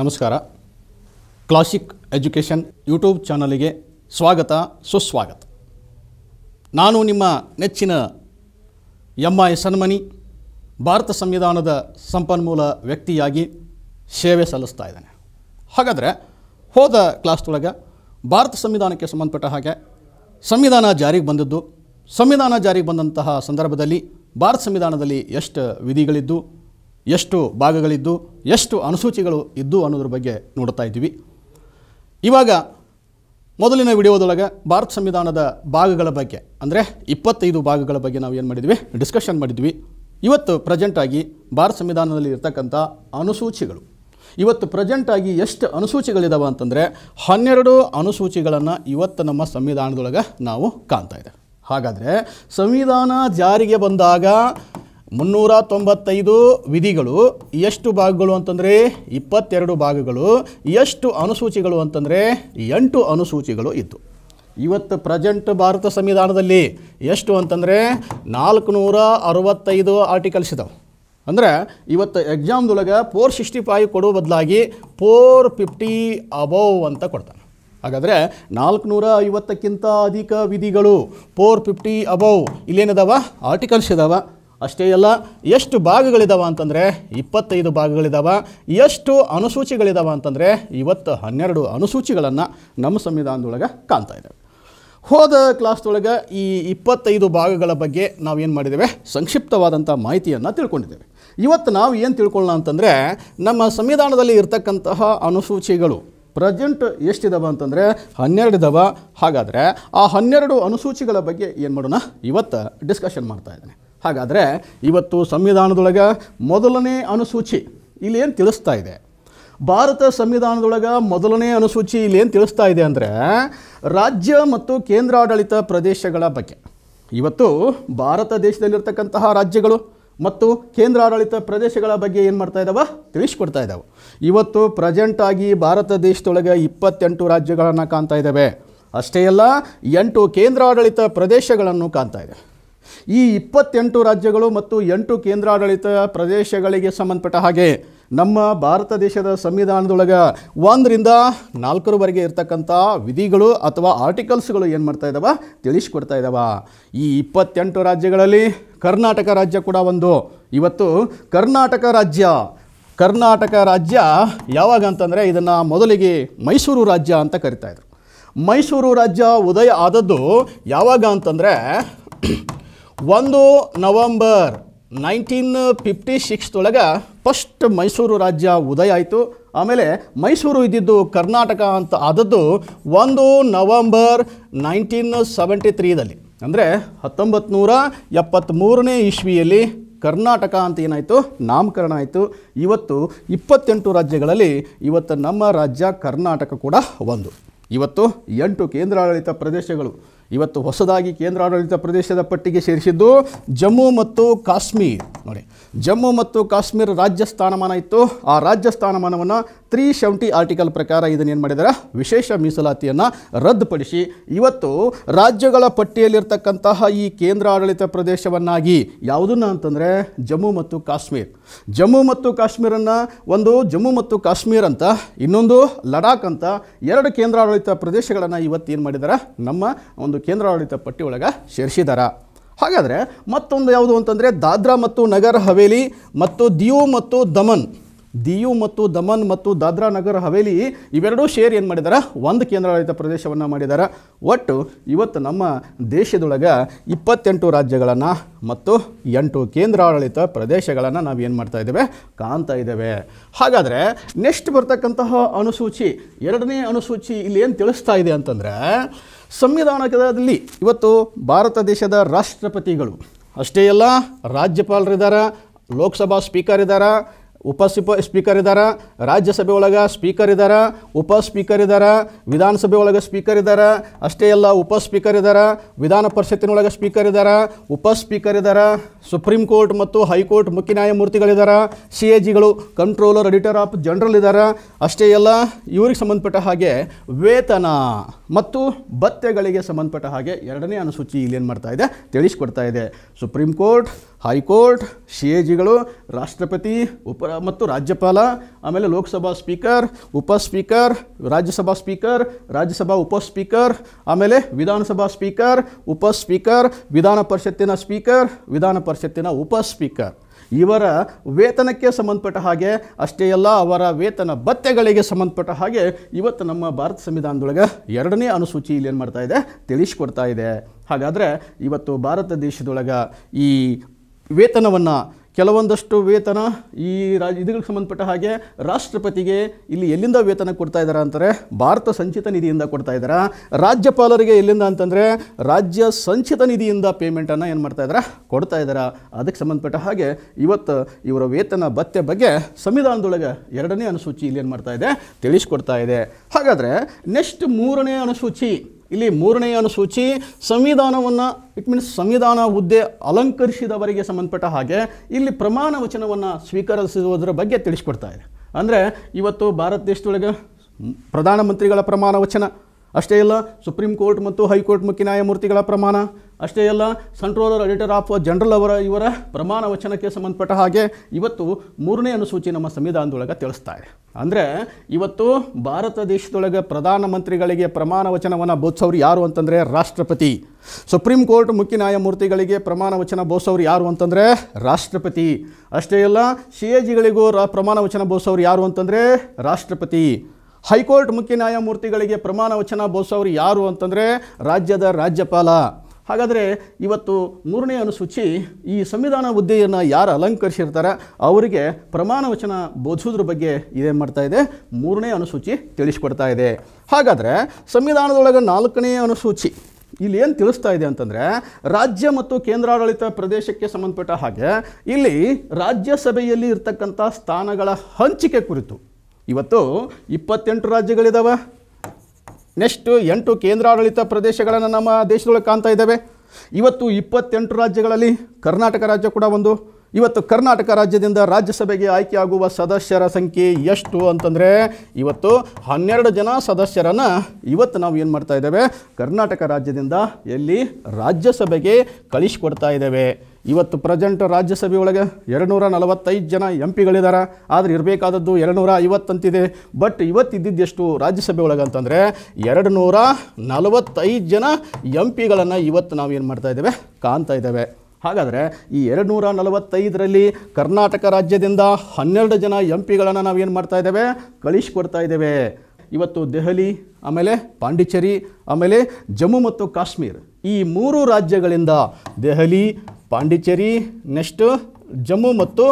ನಮಸ್ಕಾರ classic education YouTube ಚಾನಲಿಗೆ ಸ್ವಾಗತ ಸುಸ್ವಾಗತ ನಾನು ನಿಮ್ಮ ನೆಚ್ಚಿನ ಎಂ ಐ ಸನ್ಮನಿ ಭಾರತ ಸಂವಿಧಾನದ ಸಂಪನ್ಮೂಲ ವ್ಯಕ್ತಿಯಾಗಿ ಸೇವೆ ಸಲ್ಲಿಸ್ತಾ ಇದ್ದೇನೆ ಹಾಗಾದರೆ ಹೋದ ಕ್ಲಾಸ್ದೊಳಗೆ ಭಾರತ ಸಂವಿಧಾನಕ್ಕೆ ಸಂಬಂಧಪಟ್ಟ ಹಾಗೆ ಸಂವಿಧಾನ ಜಾರಿಗೆ ಬಂದದ್ದು ಸಂವಿಧಾನ ಜಾರಿಗೆ ಬಂದಂತಹ ಸಂದರ್ಭದಲ್ಲಿ ಭಾರತ ಸಂವಿಧಾನದಲ್ಲಿ ಎಷ್ಟು ವಿಧಿಗಳಿದ್ದು ಎಷ್ಟು ಭಾಗಗಳಿದ್ದು ಎಷ್ಟು ಅನುಸೂಚಿಗಳು ಇದ್ದು ಅನ್ನೋದ್ರ ಬಗ್ಗೆ ನೋಡ್ತಾ ಇದ್ದೀವಿ ಇವಾಗ ಮೊದಲಿನ ವಿಡಿಯೋದೊಳಗೆ ಭಾರತ ಸಂವಿಧಾನದ ಭಾಗಗಳ ಬಗ್ಗೆ ಅಂದರೆ ಇಪ್ಪತ್ತೈದು ಭಾಗಗಳ ಬಗ್ಗೆ ನಾವು ಏನು ಮಾಡಿದ್ವಿ ಡಿಸ್ಕಷನ್ ಮಾಡಿದ್ವಿ ಇವತ್ತು ಪ್ರೆಸೆಂಟಾಗಿ ಭಾರತ ಸಂವಿಧಾನದಲ್ಲಿ ಇರ್ತಕ್ಕಂಥ ಅನುಸೂಚಿಗಳು ಇವತ್ತು ಪ್ರೆಸೆಂಟಾಗಿ ಎಷ್ಟು ಅನುಸೂಚಿಗಳಿದ್ದಾವೆ ಅಂತಂದರೆ ಹನ್ನೆರಡು ಅನುಸೂಚಿಗಳನ್ನು ಇವತ್ತು ನಮ್ಮ ಸಂವಿಧಾನದೊಳಗೆ ನಾವು ಕಾಣ್ತಾ ಇದೆ ಹಾಗಾದರೆ ಸಂವಿಧಾನ ಜಾರಿಗೆ ಬಂದಾಗ ಮುನ್ನೂರ ತೊಂಬತ್ತೈದು ವಿಧಿಗಳು ಎಷ್ಟು ಭಾಗಗಳು ಅಂತಂದರೆ ಇಪ್ಪತ್ತೆರಡು ಭಾಗಗಳು ಎಷ್ಟು ಅನುಸೂಚಿಗಳು ಅಂತಂದರೆ ಎಂಟು ಅನುಸೂಚಿಗಳು ಇತ್ತು ಇವತ್ತು ಪ್ರೆಸೆಂಟ್ ಭಾರತ ಸಂವಿಧಾನದಲ್ಲಿ ಎಷ್ಟು ಅಂತಂದರೆ ನಾಲ್ಕುನೂರ ಅರವತ್ತೈದು ಆರ್ಟಿಕಲ್ಸ್ ಇದಾವೆ ಅಂದರೆ ಇವತ್ತು ಎಕ್ಸಾಮ್ದೊಳಗೆ ಫೋರ್ ಸಿಕ್ಸ್ಟಿ ಫೈವ್ ಕೊಡುವ ಬದಲಾಗಿ ಫೋರ್ ಫಿಫ್ಟಿ ಅಬೌವ್ ಅಂತ ಕೊಡ್ತಾನೆ ಹಾಗಾದರೆ ನಾಲ್ಕುನೂರ ಐವತ್ತಕ್ಕಿಂತ ಅಧಿಕ ವಿಧಿಗಳು ಫೋರ್ ಫಿಫ್ಟಿ ಅಬೌವ್ ಇಲ್ಲೇನಿದಾವ ಆರ್ಟಿಕಲ್ಸ್ ಇದಾವೆ ಅಷ್ಟೇ ಅಲ್ಲ ಎಷ್ಟು ಭಾಗಗಳಿದ್ದಾವೆ ಅಂತಂದರೆ ಇಪ್ಪತ್ತೈದು ಭಾಗಗಳಿದಾವೆ ಎಷ್ಟು ಅನುಸೂಚಿಗಳಿದ್ದಾವೆ ಅಂತಂದರೆ ಇವತ್ತು ಹನ್ನೆರಡು ಅನುಸೂಚಿಗಳನ್ನು ನಮ್ಮ ಸಂವಿಧಾನದೊಳಗೆ ಕಾಣ್ತಾ ಇದ್ದಾವೆ ಹೋದ ಕ್ಲಾಸ್ದೊಳಗೆ ಈ ಇಪ್ಪತ್ತೈದು ಭಾಗಗಳ ಬಗ್ಗೆ ನಾವೇನು ಮಾಡಿದ್ದೇವೆ ಸಂಕ್ಷಿಪ್ತವಾದಂಥ ಮಾಹಿತಿಯನ್ನು ತಿಳ್ಕೊಂಡಿದ್ದೇವೆ ಇವತ್ತು ನಾವು ಏನು ತಿಳ್ಕೊಳ್ಳೋಣ ಅಂತಂದರೆ ನಮ್ಮ ಸಂವಿಧಾನದಲ್ಲಿ ಇರ್ತಕ್ಕಂತಹ ಅನುಸೂಚಿಗಳು ಪ್ರೆಸೆಂಟ್ ಎಷ್ಟಿದಾವೆ ಅಂತಂದರೆ ಹನ್ನೆರಡಿದಾವೆ ಹಾಗಾದರೆ ಆ ಹನ್ನೆರಡು ಅನುಸೂಚಿಗಳ ಬಗ್ಗೆ ಏನು ಮಾಡೋಣ ಇವತ್ತು ಡಿಸ್ಕಷನ್ ಮಾಡ್ತಾ ಇದ್ದೇನೆ ಹಾಗಾದರೆ ಇವತ್ತು ಸಂವಿಧಾನದೊಳಗೆ ಮೊದಲನೇ ಅನುಸೂಚಿ ಇಲ್ಲೇನು ತಿಳಿಸ್ತಾ ಇದೆ ಭಾರತ ಸಂವಿಧಾನದೊಳಗೆ ಮೊದಲನೇ ಅನುಸೂಚಿ ಇಲ್ಲೇನು ತಿಳಿಸ್ತಾ ಇದೆ ಅಂದರೆ ರಾಜ್ಯ ಮತ್ತು ಕೇಂದ್ರಾಡಳಿತ ಪ್ರದೇಶಗಳ ಬಗ್ಗೆ ಇವತ್ತು ಭಾರತ ದೇಶದಲ್ಲಿರ್ತಕ್ಕಂತಹ ರಾಜ್ಯಗಳು ಮತ್ತು ಕೇಂದ್ರಾಡಳಿತ ಪ್ರದೇಶಗಳ ಬಗ್ಗೆ ಏನು ಮಾಡ್ತಾ ಇದ್ದಾವೆ ತಿಳಿಸ್ಕೊಡ್ತಾ ಇದ್ದಾವೆ ಇವತ್ತು ಪ್ರೆಸೆಂಟಾಗಿ ಭಾರತ ದೇಶದೊಳಗೆ ಇಪ್ಪತ್ತೆಂಟು ರಾಜ್ಯಗಳನ್ನು ಕಾಣ್ತಾ ಇದ್ದಾವೆ ಅಷ್ಟೇ ಅಲ್ಲ ಎಂಟು ಕೇಂದ್ರಾಡಳಿತ ಪ್ರದೇಶಗಳನ್ನು ಕಾಣ್ತಾ ಇದೆ ಈ ಇಪ್ಪತ್ತೆಂಟು ರಾಜ್ಯಗಳು ಮತ್ತು ಎಂಟು ಕೇಂದ್ರಾಡಳಿತ ಪ್ರದೇಶಗಳಿಗೆ ಸಂಬಂಧಪಟ್ಟ ಹಾಗೆ ನಮ್ಮ ಭಾರತ ದೇಶದ ಸಂವಿಧಾನದೊಳಗೆ ಒಂದರಿಂದ ನಾಲ್ಕರವರೆಗೆ ಇರ್ತಕ್ಕಂಥ ವಿಧಿಗಳು ಅಥವಾ ಆರ್ಟಿಕಲ್ಸ್ಗಳು ಏನು ಮಾಡ್ತಾ ಇದ್ದಾವೆ ತಿಳಿಸ್ಕೊಡ್ತಾ ಇದ್ದಾವೆ ಈ ಇಪ್ಪತ್ತೆಂಟು ರಾಜ್ಯಗಳಲ್ಲಿ ಕರ್ನಾಟಕ ರಾಜ್ಯ ಕೂಡ ಒಂದು ಇವತ್ತು ಕರ್ನಾಟಕ ರಾಜ್ಯ ಕರ್ನಾಟಕ ರಾಜ್ಯ ಯಾವಾಗ ಅಂತಂದರೆ ಇದನ್ನು ಮೊದಲಿಗೆ ಮೈಸೂರು ರಾಜ್ಯ ಅಂತ ಕರಿತಾಯಿದ್ರು ಮೈಸೂರು ರಾಜ್ಯ ಉದಯ ಆದದ್ದು ಯಾವಾಗ ಅಂತಂದರೆ ಒಂದು ನವಂಬರ್ ನೈನ್ಟೀನ್ ಫಿಫ್ಟಿ ಸಿಕ್ಸ್ತೊಳಗೆ ಫಸ್ಟ್ ಮೈಸೂರು ರಾಜ್ಯ ಉದಯ ಆಯಿತು ಆಮೇಲೆ ಮೈಸೂರು ಇದ್ದಿದ್ದು ಕರ್ನಾಟಕ ಅಂತ ಆದದ್ದು ಒಂದು ನವಂಬರ್ ನೈನ್ಟೀನ್ ಸೆವೆಂಟಿ ತ್ರೀದಲ್ಲಿ ಅಂದರೆ ಹತ್ತೊಂಬತ್ತು ನೂರ ಎಪ್ಪತ್ತ್ಮೂರನೇ ಇಸ್ವಿಯಲ್ಲಿ ಕರ್ನಾಟಕ ಅಂತ ಏನಾಯಿತು ನಾಮಕರಣ ಆಯಿತು ಇವತ್ತು ಇಪ್ಪತ್ತೆಂಟು ರಾಜ್ಯಗಳಲ್ಲಿ ಇವತ್ತು ನಮ್ಮ ರಾಜ್ಯ ಕರ್ನಾಟಕ ಕೂಡ ಒಂದು ಇವತ್ತು ಎಂಟು ಕೇಂದ್ರಾಡಳಿತ ಪ್ರದೇಶಗಳು ಇವತ್ತು ಹೊಸದಾಗಿ ಕೇಂದ್ರಾಡಳಿತ ಪ್ರದೇಶದ ಪಟ್ಟಿಗೆ ಸೇರಿಸಿದ್ದು ಜಮ್ಮು ಮತ್ತು ಕಾಶ್ಮೀರ್ ನೋಡಿ ಜಮ್ಮು ಮತ್ತು ಕಾಶ್ಮೀರ ರಾಜ್ಯ ಸ್ಥಾನಮಾನ ಇತ್ತು ಆ ರಾಜ್ಯ ಸ್ಥಾನಮಾನವನ್ನು ತ್ರೀ ಸೆವೆಂಟಿ ಆರ್ಟಿಕಲ್ ಪ್ರಕಾರ ಏನು ಮಾಡಿದ್ದಾರೆ ವಿಶೇಷ ಮೀಸಲಾತಿಯನ್ನು ರದ್ದುಪಡಿಸಿ ಇವತ್ತು ರಾಜ್ಯಗಳ ಪಟ್ಟಿಯಲ್ಲಿರ್ತಕ್ಕಂತಹ ಈ ಕೇಂದ್ರಾಡಳಿತ ಪ್ರದೇಶವನ್ನಾಗಿ ಯಾವುದನ್ನು ಅಂತಂದರೆ ಜಮ್ಮು ಮತ್ತು ಕಾಶ್ಮೀರ್ ಜಮ್ಮು ಮತ್ತು ಕಾಶ್ಮೀರನ್ನು ಒಂದು ಜಮ್ಮು ಮತ್ತು ಕಾಶ್ಮೀರ ಅಂತ ಇನ್ನೊಂದು ಲಡಾಖ್ ಅಂತ ಎರಡು ಕೇಂದ್ರಾಡಳಿತ ಪ್ರದೇಶಗಳನ್ನು ಇವತ್ತು ಏನು ಮಾಡಿದ್ದಾರೆ ನಮ್ಮ ಒಂದು ಕೇಂದ್ರಾಡಳಿತ ಪಟ್ಟಿ ಒಳಗೆ ಸೇರಿಸಿದ್ದಾರೆ ಹಾಗಾದರೆ ಮತ್ತೊಂದು ಯಾವುದು ಅಂತಂದರೆ ದಾದ್ರಾ ಮತ್ತು ನಗರ ಹವೇಲಿ ಮತ್ತು ದಿಯು ಮತ್ತು ದಮನ್ ದಿಯು ಮತ್ತು ದಮನ್ ಮತ್ತು ದಾದ್ರಾ ನಗರ್ ಹವೇಲಿ ಇವೆರಡೂ ಶೇರ್ ಏನು ಮಾಡಿದ್ದಾರೆ ಒಂದು ಕೇಂದ್ರಾಡಳಿತ ಪ್ರದೇಶವನ್ನು ಮಾಡಿದ್ದಾರೆ ಒಟ್ಟು ಇವತ್ತು ನಮ್ಮ ದೇಶದೊಳಗೆ ಇಪ್ಪತ್ತೆಂಟು ರಾಜ್ಯಗಳನ್ನು ಮತ್ತು ಎಂಟು ಕೇಂದ್ರಾಡಳಿತ ಪ್ರದೇಶಗಳನ್ನು ನಾವು ಏನು ಮಾಡ್ತಾ ಇದ್ದೇವೆ ಕಾಣ್ತಾ ಇದ್ದೇವೆ ಹಾಗಾದರೆ ನೆಕ್ಸ್ಟ್ ಬರ್ತಕ್ಕಂತಹ ಅನುಸೂಚಿ ಎರಡನೇ ಅನುಸೂಚಿ ಇಲ್ಲಿ ಏನು ತಿಳಿಸ್ತಾ ಇದೆ ಅಂತಂದರೆ ಸಂವಿಧಾನದಲ್ಲಿ ಇವತ್ತು ಭಾರತ ದೇಶದ ರಾಷ್ಟ್ರಪತಿಗಳು ಅಷ್ಟೇ ಅಲ್ಲ ರಾಜ್ಯಪಾಲರಿದ್ದಾರೆ ಲೋಕಸಭಾ ಸ್ಪೀಕರ್ ಇದ್ದಾರೆ ಉಪ ಸ್ಪೀಕರ್ ಇದ್ದಾರೆ ರಾಜ್ಯಸಭೆ ಒಳಗೆ ಸ್ಪೀಕರ್ ಇದ್ದಾರೆ ಉಪ ಸ್ಪೀಕರ್ ಇದ್ದಾರೆ ವಿಧಾನಸಭೆ ಒಳಗೆ ಸ್ಪೀಕರ್ ಇದ್ದಾರೆ ಅಷ್ಟೇ ಎಲ್ಲ ಉಪ ಸ್ಪೀಕರ್ ಇದ್ದಾರೆ ವಿಧಾನ ಪರಿಷತ್ತಿನೊಳಗೆ ಸ್ಪೀಕರ್ ಇದ್ದಾರೆ ಉಪ ಸ್ಪೀಕರ್ ಇದ್ದಾರೆ ಸುಪ್ರೀಂ ಕೋರ್ಟ್ ಮತ್ತು ಹೈಕೋರ್ಟ್ ಮುಖ್ಯ ನ್ಯಾಯಮೂರ್ತಿಗಳಿದ್ದಾರೆ ಸಿ ಎ ಜಿಗಳು ಕಂಟ್ರೋಲರ್ ಎಡಿಟರ್ ಆಫ್ ಜನರಲ್ ಇದ್ದಾರೆ ಅಷ್ಟೇ ಎಲ್ಲ ಇವ್ರಿಗೆ ಸಂಬಂಧಪಟ್ಟ ಹಾಗೆ ವೇತನ ಮತ್ತು ಭತ್ಯೆಗಳಿಗೆ ಸಂಬಂಧಪಟ್ಟ ಹಾಗೆ ಎರಡನೇ ಅನುಸೂಚಿ ಇಲ್ಲಿ ಏನು ಮಾಡ್ತಾ ಇದೆ ತಿಳಿಸ್ಕೊಡ್ತಾ ಇದೆ supreme court high court C A ಜಿಗಳು ರಾಷ್ಟ್ರಪತಿ ಉಪ ಮತ್ತು ರಾಜ್ಯಪಾಲ ಆಮೇಲೆ ಲೋಕಸಭಾ ಸ್ಪೀಕರ್ ಉಪ ಸ್ಪೀಕರ್ ರಾಜ್ಯಸಭಾ ಸ್ಪೀಕರ್ ರಾಜ್ಯಸಭಾ ಉಪ ಸ್ಪೀಕರ್ ಆಮೇಲೆ ವಿಧಾನಸಭಾ ಸ್ಪೀಕರ್ ಉಪ ಸ್ಪೀಕರ್ ವಿಧಾನ ಪರಿಷತ್ತಿನ ಸ್ಪೀಕರ್ ವಿಧಾನ ಪರಿಷತ್ತಿನ ಉಪ ಸ್ಪೀಕರ್ ಇವರ ವೇತನಕ್ಕೆ ಸಂಬಂಧಪಟ್ಟ ಹಾಗೆ ಅಷ್ಟೇ ಅಲ್ಲ ಅವರ ವೇತನ ಭತ್ಯೆಗಳಿಗೆ ಸಂಬಂಧಪಟ್ಟ ಹಾಗೆ ಇವತ್ತು ನಮ್ಮ ಭಾರತ ಸಂವಿಧಾನದೊಳಗೆ ಎರಡನೇ ಅನುಸೂಚಿ ಇಲ್ಲಿ ಏನು ಮಾಡ್ತಾ ಇದೆ ತಿಳಿಸ್ಕೊಡ್ತಾ ಇದೆ ಹಾಗಾದರೆ ಇವತ್ತು ಭಾರತ ದೇಶದೊಳಗೆ ಈ ವೇತನವನ್ನು ಕೆಲವೊಂದಷ್ಟು ವೇತನ ಈ ರಾಜ ಇದಕ್ಕೆ ಸಂಬಂಧಪಟ್ಟ ಹಾಗೆ ರಾಷ್ಟ್ರಪತಿಗೆ ಇಲ್ಲಿ ಎಲ್ಲಿಂದ ವೇತನ ಕೊಡ್ತಾ ಇದ್ದಾರೆ ಅಂತಾರೆ ಭಾರತ ಸಂಚಿತ ನಿಧಿಯಿಂದ ಕೊಡ್ತಾ ಇದ್ದಾರೆ ರಾಜ್ಯಪಾಲರಿಗೆ ಎಲ್ಲಿಂದ ಅಂತಂದರೆ ರಾಜ್ಯ ಸಂಚಿತ ನಿಧಿಯಿಂದ ಪೇಮೆಂಟನ್ನು ಏನು ಮಾಡ್ತಾ ಇದ್ದಾರೆ ಕೊಡ್ತಾ ಇದ್ದಾರೆ ಅದಕ್ಕೆ ಸಂಬಂಧಪಟ್ಟ ಹಾಗೆ ಇವತ್ತು ಇವರ ವೇತನ ಭತ್ಯೆ ಬಗ್ಗೆ ಸಂವಿಧಾನದೊಳಗೆ ಎರಡನೇ ಅನುಸೂಚಿ ಇಲ್ಲಿ ಏನು ಮಾಡ್ತಾ ಇದೆ ತಿಳಿಸ್ಕೊಡ್ತಾ ಇದೆ ಹಾಗಾದರೆ ನೆಕ್ಸ್ಟ್ ಮೂರನೇ ಅನುಸೂಚಿ ಇಲ್ಲಿ ಮೂರನೇ ಅನುಸೂಚಿ ಸಂವಿಧಾನವನ್ನು ಇಟ್ ಮೀನ್ಸ್ ಸಂವಿಧಾನ ಹುದ್ದೆ ಅಲಂಕರಿಸಿದವರಿಗೆ ಸಂಬಂಧಪಟ್ಟ ಹಾಗೆ ಇಲ್ಲಿ ಪ್ರಮಾಣ ವಚನವನ್ನು ಸ್ವೀಕರಿಸುವುದರ ಬಗ್ಗೆ ತಿಳಿಸ್ಕೊಡ್ತಾ ಇದೆ ಅಂದರೆ ಇವತ್ತು ಭಾರತ ದೇಶದೊಳಗೆ ಪ್ರಧಾನಮಂತ್ರಿಗಳ ಪ್ರಮಾಣ ವಚನ ಅಷ್ಟೇ ಅಲ್ಲ ಸುಪ್ರೀಂ ಕೋರ್ಟ್ ಮತ್ತು ಹೈಕೋರ್ಟ್ ಮುಖ್ಯ ನ್ಯಾಯಮೂರ್ತಿಗಳ ಪ್ರಮಾಣ ಅಷ್ಟೇ ಅಲ್ಲ ಸಂಟ್ರೋಲರ್ ಎಡಿಟರ್ ಆಫ್ ಜನರಲ್ ಅವರ ಇವರ ಪ್ರಮಾಣ ವಚನಕ್ಕೆ ಸಂಬಂಧಪಟ್ಟ ಹಾಗೆ ಇವತ್ತು ಮೂರನೇ ಅನುಸೂಚಿ ನಮ್ಮ ಸಂವಿಧಾನದೊಳಗೆ ತಿಳಿಸ್ತಾ ಇದೆ ಅಂದರೆ ಇವತ್ತು ಭಾರತ ದೇಶದೊಳಗೆ ಪ್ರಧಾನಮಂತ್ರಿಗಳಿಗೆ ಪ್ರಮಾಣ ವಚನವನ್ನು ಬೋಧಿಸೋರು ಯಾರು ಅಂತಂದರೆ ರಾಷ್ಟ್ರಪತಿ ಸುಪ್ರೀಂ ಕೋರ್ಟ್ ಮುಖ್ಯ ನ್ಯಾಯಮೂರ್ತಿಗಳಿಗೆ ಪ್ರಮಾಣ ವಚನ ಬೋಧಿಸೋರು ಯಾರು ಅಂತಂದರೆ ರಾಷ್ಟ್ರಪತಿ ಅಷ್ಟೇ ಅಲ್ಲ ಸಿ ಎ ಜಿಗಳಿಗೂ ರಾ ಪ್ರಮಾಣ ವಚನ ಬೋಧಿಸೋರು ಯಾರು ಅಂತಂದರೆ ರಾಷ್ಟ್ರಪತಿ ಹೈಕೋರ್ಟ್ ಮುಖ್ಯ ನ್ಯಾಯಮೂರ್ತಿಗಳಿಗೆ ಪ್ರಮಾಣ ವಚನ ಬೋಸವರು ಯಾರು ಅಂತಂದರೆ ರಾಜ್ಯದ ರಾಜ್ಯಪಾಲ ಹಾಗಾದರೆ ಇವತ್ತು ಮೂರನೇ ಅನುಸೂಚಿ ಈ ಸಂವಿಧಾನ ಹುದ್ದೆಯನ್ನು ಯಾರು ಅಲಂಕರಿಸಿರ್ತಾರೆ ಅವರಿಗೆ ಪ್ರಮಾಣ ವಚನ ಬೋಧಿಸೋದ್ರ ಬಗ್ಗೆ ಇದೇನು ಮಾಡ್ತಾ ಇದೆ ಮೂರನೇ ಅನುಸೂಚಿ ತಿಳಿಸ್ಕೊಡ್ತಾ ಇದೆ ಹಾಗಾದರೆ ಸಂವಿಧಾನದೊಳಗೆ ನಾಲ್ಕನೇ ಅನುಸೂಚಿ ಇಲ್ಲಿ ಏನು ತಿಳಿಸ್ತಾ ಇದೆ ಅಂತಂದರೆ ರಾಜ್ಯ ಮತ್ತು ಕೇಂದ್ರಾಡಳಿತ ಪ್ರದೇಶಕ್ಕೆ ಸಂಬಂಧಪಟ್ಟ ಹಾಗೆ ಇಲ್ಲಿ ರಾಜ್ಯಸಭೆಯಲ್ಲಿ ಇರ್ತಕ್ಕಂಥ ಸ್ಥಾನಗಳ ಹಂಚಿಕೆ ಕುರಿತು ಇವತ್ತು ಇಪ್ಪತ್ತೆಂಟು ರಾಜ್ಯಗಳಿದ್ದಾವೆ ನೆಕ್ಸ್ಟ್ ಎಂಟು ಕೇಂದ್ರಾಡಳಿತ ಪ್ರದೇಶಗಳನ್ನು ನಮ್ಮ ದೇಶದೊಳಗೆ ಕಾಣ್ತಾ ಇದ್ದಾವೆ ಇವತ್ತು ಇಪ್ಪತ್ತೆಂಟು ರಾಜ್ಯಗಳಲ್ಲಿ ಕರ್ನಾಟಕ ರಾಜ್ಯ ಕೂಡ ಒಂದು ಇವತ್ತು ಕರ್ನಾಟಕ ರಾಜ್ಯದಿಂದ ರಾಜ್ಯಸಭೆಗೆ ಆಯ್ಕೆಯಾಗುವ ಸದಸ್ಯರ ಸಂಖ್ಯೆ ಎಷ್ಟು ಅಂತಂದರೆ ಇವತ್ತು ಹನ್ನೆರಡು ಜನ ಸದಸ್ಯರನ್ನು ಇವತ್ತು ನಾವು ಏನು ಮಾಡ್ತಾ ಇದ್ದೇವೆ ಕರ್ನಾಟಕ ರಾಜ್ಯದಿಂದ ಎಲ್ಲಿ ರಾಜ್ಯಸಭೆಗೆ ಕಳಿಸಿಕೊಡ್ತಾ ಇದ್ದೇವೆ ಇವತ್ತು ಪ್ರೆಸೆಂಟ್ ರಾಜ್ಯಸಭೆ ಒಳಗೆ ಎರಡುನೂರ ನಲವತ್ತೈದು ಜನ ಎಂ ಪಿಗಳಿದ್ದಾರೆ ಆದರೆ ಇರಬೇಕಾದದ್ದು ಎರಡುನೂರ ಐವತ್ತಂತಿದೆ ಬಟ್ ಇವತ್ತು ಇದ್ದಿದ್ದೆಷ್ಟು ರಾಜ್ಯಸಭೆ ಒಳಗೆ ಅಂತಂದರೆ ಎರಡು ನೂರ ನಲವತ್ತೈದು ಜನ ಎಂ ಪಿಗಳನ್ನು ಇವತ್ತು ಏನು ಮಾಡ್ತಾ ಇದ್ದೇವೆ ಕಾಣ್ತಾ ಇದ್ದೇವೆ ಹಾಗಾದರೆ ಈ ಎರಡು ನೂರ ನಲವತ್ತೈದರಲ್ಲಿ ಕರ್ನಾಟಕ ರಾಜ್ಯದಿಂದ ಹನ್ನೆರಡು ಜನ ಎಂ ಪಿಗಳನ್ನು ನಾವೇನು ಮಾಡ್ತಾ ಇದ್ದೇವೆ ಕಳಿಸ್ಕೊಡ್ತಾ ಇದ್ದೇವೆ ಇವತ್ತು ದೆಹಲಿ ಆಮೇಲೆ ಪಾಂಡಿಚೇರಿ ಆಮೇಲೆ ಜಮ್ಮು ಮತ್ತು ಕಾಶ್ಮೀರ್ ಈ ಮೂರು ರಾಜ್ಯಗಳಿಂದ ದೆಹಲಿ ಪಾಂಡಿಚೇರಿ ನೆಕ್ಸ್ಟು ಜಮ್ಮು ಮತ್ತು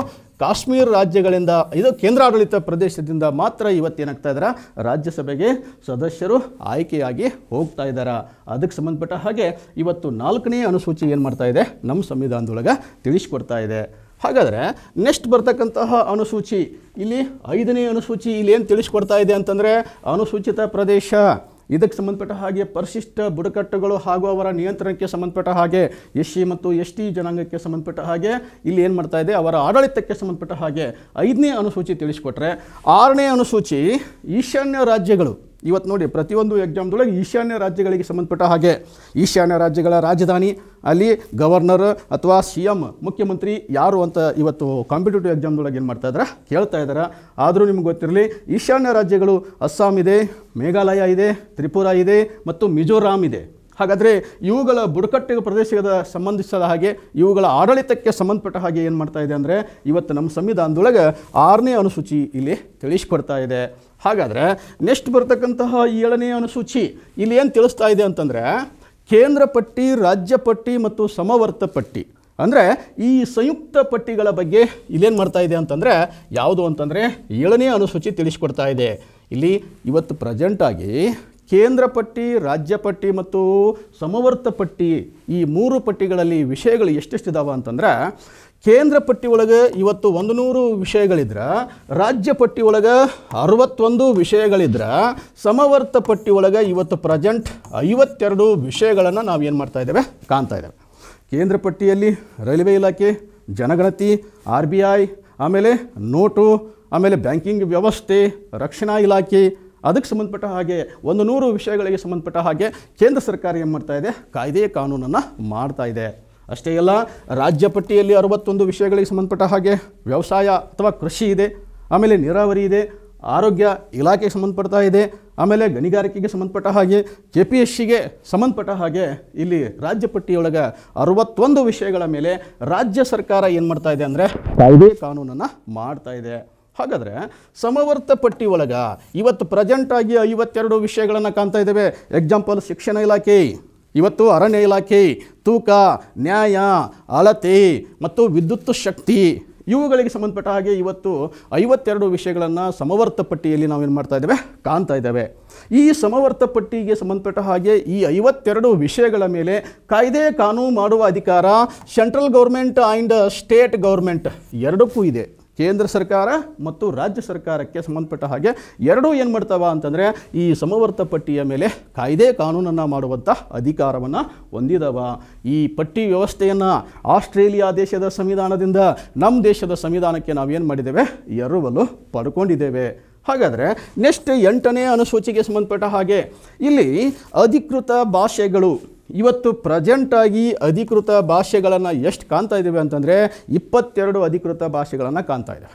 ಕಾಶ್ಮೀರ ರಾಜ್ಯಗಳಿಂದ ಇದು ಕೇಂದ್ರಾಡಳಿತ ಪ್ರದೇಶದಿಂದ ಮಾತ್ರ ಇವತ್ತೇನಾಗ್ತಾ ಇದ್ದಾರೆ ರಾಜ್ಯಸಭೆಗೆ ಸದಸ್ಯರು ಆಯ್ಕೆಯಾಗಿ ಹೋಗ್ತಾ ಇದ್ದಾರೆ ಅದಕ್ಕೆ ಸಂಬಂಧಪಟ್ಟ ಹಾಗೆ ಇವತ್ತು ನಾಲ್ಕನೇ ಅನುಸೂಚಿ ಏನು ಮಾಡ್ತಾ ಇದೆ ನಮ್ಮ ಸಂವಿಧಾನದೊಳಗೆ ತಿಳಿಸ್ಕೊಡ್ತಾ ಇದೆ ಹಾಗಾದರೆ ನೆಕ್ಸ್ಟ್ ಬರ್ತಕ್ಕಂತಹ ಅನುಸೂಚಿ ಇಲ್ಲಿ ಐದನೇ ಅನುಸೂಚಿ ಇಲ್ಲಿ ಏನು ತಿಳಿಸ್ಕೊಡ್ತಾ ಇದೆ ಅಂತಂದರೆ ಅನುಸೂಚಿತ ಪ್ರದೇಶ ಇದಕ್ಕೆ ಸಂಬಂಧಪಟ್ಟ ಹಾಗೆ ಪರಿಶಿಷ್ಟ ಬುಡಕಟ್ಟುಗಳು ಹಾಗೂ ಅವರ ನಿಯಂತ್ರಣಕ್ಕೆ ಸಂಬಂಧಪಟ್ಟ ಹಾಗೆ ಎಸ್ ಸಿ ಮತ್ತು ಎಸ್ ಟಿ ಜನಾಂಗಕ್ಕೆ ಸಂಬಂಧಪಟ್ಟ ಹಾಗೆ ಇಲ್ಲಿ ಏನು ಮಾಡ್ತಾ ಇದೆ ಅವರ ಆಡಳಿತಕ್ಕೆ ಸಂಬಂಧಪಟ್ಟ ಹಾಗೆ ಐದನೇ ಅನುಸೂಚಿ ತಿಳಿಸಿಕೊಟ್ರೆ ಆರನೇ ಅನುಸೂಚಿ ಈಶಾನ್ಯ ರಾಜ್ಯಗಳು ಇವತ್ತು ನೋಡಿ ಪ್ರತಿಯೊಂದು ಎಕ್ಸಾಮ್ದೊಳಗೆ ಈಶಾನ್ಯ ರಾಜ್ಯಗಳಿಗೆ ಸಂಬಂಧಪಟ್ಟ ಹಾಗೆ ಈಶಾನ್ಯ ರಾಜ್ಯಗಳ ರಾಜಧಾನಿ ಅಲ್ಲಿ ಗವರ್ನರ್ ಅಥವಾ ಸಿ ಎಮ್ ಮುಖ್ಯಮಂತ್ರಿ ಯಾರು ಅಂತ ಇವತ್ತು ಕಾಂಪಿಟೇಟಿವ್ ಎಕ್ಸಾಮ್ದೊಳಗೆ ಏನು ಮಾಡ್ತಾ ಇದ್ದಾರೆ ಕೇಳ್ತಾ ಇದ್ದಾರೆ ಆದರೂ ನಿಮ್ಗೆ ಗೊತ್ತಿರಲಿ ಈಶಾನ್ಯ ರಾಜ್ಯಗಳು ಅಸ್ಸಾಂ ಇದೆ ಮೇಘಾಲಯ ಇದೆ ತ್ರಿಪುರ ಇದೆ ಮತ್ತು ಮಿಜೋರಾಮ್ ಇದೆ ಹಾಗಾದರೆ ಇವುಗಳ ಬುಡಕಟ್ಟು ಪ್ರದೇಶದ ಸಂಬಂಧಿಸಿದ ಹಾಗೆ ಇವುಗಳ ಆಡಳಿತಕ್ಕೆ ಸಂಬಂಧಪಟ್ಟ ಹಾಗೆ ಏನು ಮಾಡ್ತಾ ಇದೆ ಅಂದರೆ ಇವತ್ತು ನಮ್ಮ ಸಂವಿಧಾನದೊಳಗೆ ಆರನೇ ಅನುಸೂಚಿ ಇಲ್ಲಿ ತಿಳಿಸ್ಕೊಡ್ತಾ ಇದೆ ಹಾಗಾದರೆ ನೆಕ್ಸ್ಟ್ ಬರ್ತಕ್ಕಂತಹ ಏಳನೇ ಅನುಸೂಚಿ ಇಲ್ಲಿ ಏನು ತಿಳಿಸ್ತಾ ಇದೆ ಅಂತಂದರೆ ಕೇಂದ್ರ ಪಟ್ಟಿ ರಾಜ್ಯ ಪಟ್ಟಿ ಮತ್ತು ಸಮವರ್ತ ಪಟ್ಟಿ ಅಂದರೆ ಈ ಸಂಯುಕ್ತ ಪಟ್ಟಿಗಳ ಬಗ್ಗೆ ಇಲ್ಲೇನು ಮಾಡ್ತಾ ಇದೆ ಅಂತಂದರೆ ಯಾವುದು ಅಂತಂದರೆ ಏಳನೇ ಅನುಸೂಚಿ ತಿಳಿಸ್ಕೊಡ್ತಾ ಇದೆ ಇಲ್ಲಿ ಇವತ್ತು ಪ್ರೆಸೆಂಟಾಗಿ ಕೇಂದ್ರ ಪಟ್ಟಿ ರಾಜ್ಯ ಪಟ್ಟಿ ಮತ್ತು ಸಮವರ್ತ ಪಟ್ಟಿ ಈ ಮೂರು ಪಟ್ಟಿಗಳಲ್ಲಿ ವಿಷಯಗಳು ಎಷ್ಟೆಷ್ಟಿದಾವೆ ಅಂತಂದ್ರೆ ಕೇಂದ್ರ ಪಟ್ಟಿ ಒಳಗೆ ಇವತ್ತು ಒಂದು ನೂರು ವಿಷಯಗಳಿದ್ರೆ ರಾಜ್ಯ ಪಟ್ಟಿ ಒಳಗೆ ಅರವತ್ತೊಂದು ವಿಷಯಗಳಿದ್ರೆ ಸಮವರ್ತ ಪಟ್ಟಿ ಒಳಗೆ ಇವತ್ತು ಪ್ರೆಸೆಂಟ್ ಐವತ್ತೆರಡು ವಿಷಯಗಳನ್ನು ನಾವು ಏನು ಮಾಡ್ತಾ ಇದ್ದೇವೆ ಕಾಣ್ತಾ ಇದ್ದೇವೆ ಕೇಂದ್ರ ಪಟ್ಟಿಯಲ್ಲಿ ರೈಲ್ವೆ ಇಲಾಖೆ ಜನಗಣತಿ ಆರ್ ಬಿ ಐ ಆಮೇಲೆ ನೋಟು ಆಮೇಲೆ ಬ್ಯಾಂಕಿಂಗ್ ವ್ಯವಸ್ಥೆ ರಕ್ಷಣಾ ಇಲಾಖೆ ಅದಕ್ಕೆ ಸಂಬಂಧಪಟ್ಟ ಹಾಗೆ ಒಂದು ನೂರು ವಿಷಯಗಳಿಗೆ ಸಂಬಂಧಪಟ್ಟ ಹಾಗೆ ಕೇಂದ್ರ ಸರ್ಕಾರ ಏನು ಮಾಡ್ತಾ ಇದೆ ಕಾಯ್ದೆ ಕಾನೂನನ್ನು ಮಾಡ್ತಾ ಇದೆ ಅಷ್ಟೇ ಅಲ್ಲ ರಾಜ್ಯ ಪಟ್ಟಿಯಲ್ಲಿ ಅರವತ್ತೊಂದು ವಿಷಯಗಳಿಗೆ ಸಂಬಂಧಪಟ್ಟ ಹಾಗೆ ವ್ಯವಸಾಯ ಅಥವಾ ಕೃಷಿ ಇದೆ ಆಮೇಲೆ ನೀರಾವರಿ ಇದೆ ಆರೋಗ್ಯ ಇಲಾಖೆಗೆ ಸಂಬಂಧಪಡ್ತಾ ಇದೆ ಆಮೇಲೆ ಗಣಿಗಾರಿಕೆಗೆ ಸಂಬಂಧಪಟ್ಟ ಹಾಗೆ ಕೆ ಪಿ ಎಸ್ ಸಿಗೆ ಸಂಬಂಧಪಟ್ಟ ಹಾಗೆ ಇಲ್ಲಿ ರಾಜ್ಯ ಪಟ್ಟಿಯೊಳಗೆ ಅರವತ್ತೊಂದು ವಿಷಯಗಳ ಮೇಲೆ ರಾಜ್ಯ ಸರ್ಕಾರ ಏನು ಮಾಡ್ತಾ ಇದೆ ಅಂದರೆ ಕಾಯ್ದೆ ಕಾನೂನನ್ನು ಮಾಡ್ತಾ ಇದೆ ಹಾಗಾದರೆ ಸಮವರ್ತ ಪಟ್ಟಿ ಒಳಗೆ ಇವತ್ತು ಪ್ರೆಸೆಂಟಾಗಿ ಐವತ್ತೆರಡು ವಿಷಯಗಳನ್ನು ಕಾಣ್ತಾ ಇದ್ದೇವೆ ಎಕ್ಸಾಂಪಲ್ ಶಿಕ್ಷಣ ಇಲಾಖೆ ಇವತ್ತು ಅರಣ್ಯ ಇಲಾಖೆ ತೂಕ ನ್ಯಾಯ ಅಳತೆ ಮತ್ತು ವಿದ್ಯುತ್ ಶಕ್ತಿ ಇವುಗಳಿಗೆ ಸಂಬಂಧಪಟ್ಟ ಹಾಗೆ ಇವತ್ತು ಐವತ್ತೆರಡು ವಿಷಯಗಳನ್ನು ಸಮವರ್ತ ಪಟ್ಟಿಯಲ್ಲಿ ನಾವೇನು ಮಾಡ್ತಾ ಇದ್ದೇವೆ ಕಾಣ್ತಾ ಇದ್ದೇವೆ ಈ ಸಮವರ್ತ ಪಟ್ಟಿಗೆ ಸಂಬಂಧಪಟ್ಟ ಹಾಗೆ ಈ ಐವತ್ತೆರಡು ವಿಷಯಗಳ ಮೇಲೆ ಕಾಯ್ದೆ ಕಾನೂನು ಮಾಡುವ ಅಧಿಕಾರ central government and state government ಎರಡಕ್ಕೂ ಇದೆ ಕೇಂದ್ರ ಸರ್ಕಾರ ಮತ್ತು ರಾಜ್ಯ ಸರ್ಕಾರಕ್ಕೆ ಸಂಬಂಧಪಟ್ಟ ಹಾಗೆ ಎರಡೂ ಏನು ಮಾಡ್ತಾವ ಅಂತಂದರೆ ಈ ಸಮವರ್ತ ಪಟ್ಟಿಯ ಮೇಲೆ ಕಾಯ್ದೆ ಕಾನೂನನ್ನು ಮಾಡುವಂಥ ಅಧಿಕಾರವನ್ನು ಹೊಂದಿದವ ಈ ಪಟ್ಟಿ ವ್ಯವಸ್ಥೆಯನ್ನು ಆಸ್ಟ್ರೇಲಿಯಾ ದೇಶದ ಸಂವಿಧಾನದಿಂದ ನಮ್ಮ ದೇಶದ ಸಂವಿಧಾನಕ್ಕೆ ನಾವೇನು ಮಾಡಿದ್ದೇವೆ ಎರವಲು ಪಡ್ಕೊಂಡಿದ್ದೇವೆ ಹಾಗಾದರೆ ನೆಕ್ಸ್ಟ್ ಎಂಟನೇ ಅನುಸೂಚಿಗೆ ಸಂಬಂಧಪಟ್ಟ ಹಾಗೆ ಇಲ್ಲಿ ಅಧಿಕೃತ ಭಾಷೆಗಳು ಇವತ್ತು ಪ್ರಜೆಂಟಾಗಿ ಅಧಿಕೃತ ಭಾಷೆಗಳನ್ನು ಎಷ್ಟು ಕಾಣ್ತಾ ಇದ್ದೀವಿ ಅಂತಂದರೆ ಇಪ್ಪತ್ತೆರಡು ಅಧಿಕೃತ ಭಾಷೆಗಳನ್ನು ಕಾಣ್ತಾ ಇದೆ